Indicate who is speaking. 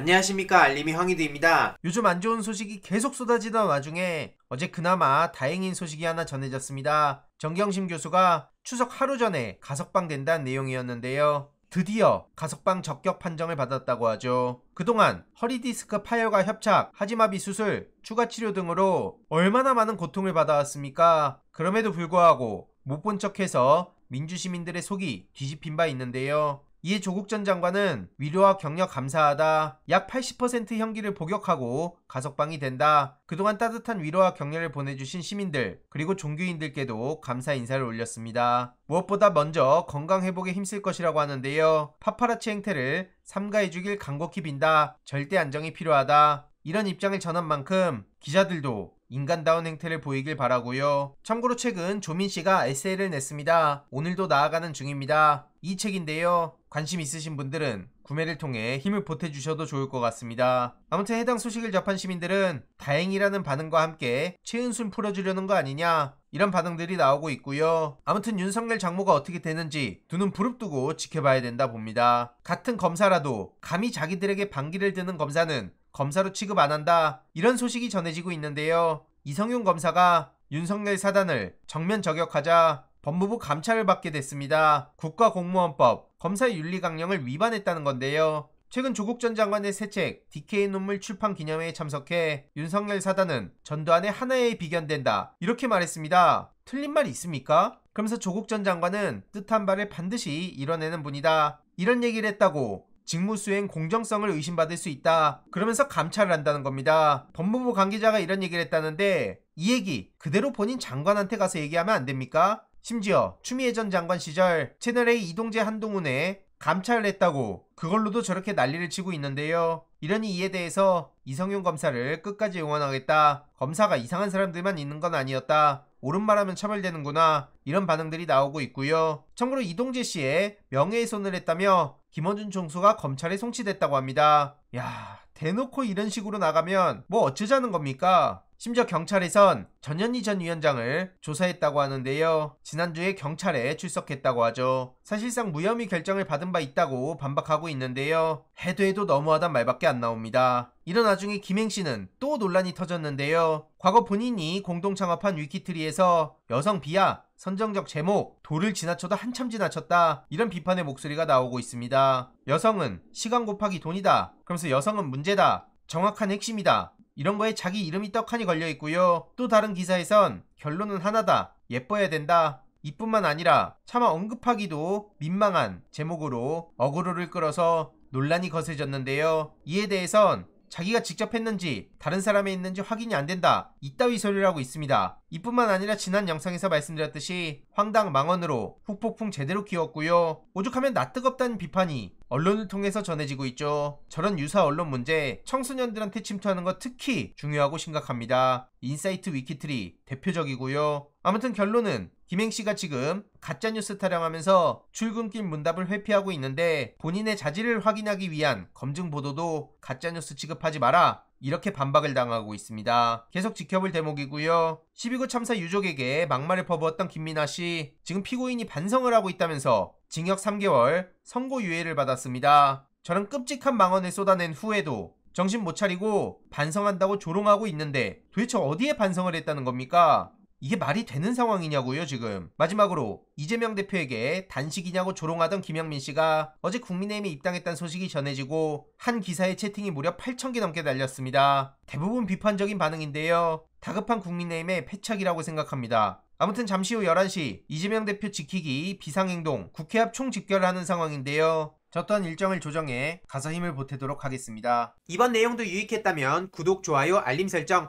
Speaker 1: 안녕하십니까 알림이 황희드입니다. 요즘 안 좋은 소식이 계속 쏟아지던 와중에 어제 그나마 다행인 소식이 하나 전해졌습니다. 정경심 교수가 추석 하루 전에 가석방 된다는 내용이었는데요. 드디어 가석방 적격 판정을 받았다고 하죠. 그동안 허리디스크 파열과 협착, 하지마비 수술, 추가 치료 등으로 얼마나 많은 고통을 받아왔습니까? 그럼에도 불구하고 못 본 척해서 민주시민들의 속이 뒤집힌 바 있는데요. 이에 조국 전 장관은 위로와 격려 감사하다. 약 80% 형기를 복역하고 가석방이 된다. 그동안 따뜻한 위로와 격려를 보내주신 시민들 그리고 종교인들께도 감사 인사를 올렸습니다. 무엇보다 먼저 건강 회복에 힘쓸 것이라고 하는데요. 파파라치 행태를 삼가해주길 간곡히 빈다. 절대 안정이 필요하다. 이런 입장을 전한 만큼 기자들도 인간다운 행태를 보이길 바라고요. 참고로 최근 조민 씨가 에세이를 냈습니다. 오늘도 나아가는 중입니다. 이 책인데요. 관심 있으신 분들은 구매를 통해 힘을 보태주셔도 좋을 것 같습니다. 아무튼 해당 소식을 접한 시민들은 다행이라는 반응과 함께 최은순 풀어주려는 거 아니냐 이런 반응들이 나오고 있고요. 아무튼 윤석열 장모가 어떻게 되는지 두 눈 부릅뜨고 지켜봐야 된다 봅니다. 같은 검사라도 감히 자기들에게 반기를 드는 검사는 검사로 취급 안 한다. 이런 소식이 전해지고 있는데요. 이성윤 검사가 윤석열 사단을 정면 저격하자 법무부 감찰을 받게 됐습니다. 국가공무원법, 검사의 윤리강령을 위반했다는 건데요. 최근 조국 전 장관의 새 책, DK의 눈물 출판 기념회에 참석해 윤석열 사단은 전두환의 하나에 비견된다. 이렇게 말했습니다. 틀린 말이 있습니까? 그러면서 조국 전 장관은 뜻한 바를 반드시 이뤄내는 분이다. 이런 얘기를 했다고 직무수행 공정성을 의심받을 수 있다. 그러면서 감찰을 한다는 겁니다. 법무부 관계자가 이런 얘기를 했다는데 이 얘기 그대로 본인 장관한테 가서 얘기하면 안 됩니까? 심지어 추미애 전 장관 시절 채널A 이동재 한동훈에 감찰을 했다고 그걸로도 저렇게 난리를 치고 있는데요. 이러니 이에 대해서 이성윤 검사를 끝까지 응원하겠다. 검사가 이상한 사람들만 있는 건 아니었다. 옳은 말하면 처벌되는구나. 이런 반응들이 나오고 있고요. 참고로 이동재 씨의 명예훼손을 했다며 김원준 총수가 검찰에 송치됐다고 합니다. 야, 대놓고 이런 식으로 나가면 뭐 어쩌자는 겁니까? 심지어 경찰에선 전현희 전 위원장을 조사했다고 하는데요. 지난주에 경찰에 출석했다고 하죠. 사실상 무혐의 결정을 받은 바 있다고 반박하고 있는데요. 해도 해도 너무하단 말밖에 안 나옵니다. 이런 와중에 김행씨는 또 논란이 터졌는데요. 과거 본인이 공동 창업한 위키트리에서 여성 비하, 선정적 제목, 도를 지나쳐도 한참 지나쳤다. 이런 비판의 목소리가 나오고 있습니다. 여성은 시간 곱하기 돈이다. 그러면서 여성은 문제다. 정확한 핵심이다. 이런 거에 자기 이름이 떡하니 걸려 있고요. 또 다른 기사에선 결론은 하나다. 예뻐야 된다. 이뿐만 아니라 차마 언급하기도 민망한 제목으로 어그로를 끌어서 논란이 거세졌는데요. 이에 대해선 자기가 직접 했는지 다른 사람이 했는지 확인이 안 된다. 이따위 소리라고 있습니다. 이뿐만 아니라 지난 영상에서 말씀드렸듯이 황당 망언으로 후폭풍 제대로 키웠고요. 오죽하면 낯 뜨겁다는 비판이 언론을 통해서 전해지고 있죠. 저런 유사 언론 문제 청소년들한테 침투하는 것 특히 중요하고 심각합니다. 인사이트 위키트리 대표적이고요. 아무튼 결론은 김행 씨가 지금 가짜뉴스 타령하면서 출근길 문답을 회피하고 있는데 본인의 자질을 확인하기 위한 검증 보도도 가짜뉴스 취급하지 마라. 이렇게 반박을 당하고 있습니다. 계속 지켜볼 대목이고요. 12구 참사 유족에게 막말을 퍼부었던 김민아 씨, 지금 피고인이 반성을 하고 있다면서 징역 3개월, 선고유예를 받았습니다. 저는 끔찍한 망언을 쏟아낸 후에도 정신 못 차리고 반성한다고 조롱하고 있는데 도대체 어디에 반성을 했다는 겁니까? 이게 말이 되는 상황이냐고요 지금 마지막으로 이재명 대표에게 단식이냐고 조롱하던 김영민 씨가 어제 국민의힘에 입당했다는 소식이 전해지고 한 기사의 채팅이 무려 8천개 넘게 달렸습니다 대부분 비판적인 반응인데요 다급한 국민의힘의 패착이라고 생각합니다 아무튼 잠시 후 11시 이재명 대표 지키기 비상행동 국회 앞 총집결을 하는 상황인데요 저 또한 일정을 조정해 가서 힘을 보태도록 하겠습니다 이번 내용도 유익했다면 구독, 좋아요, 알림 설정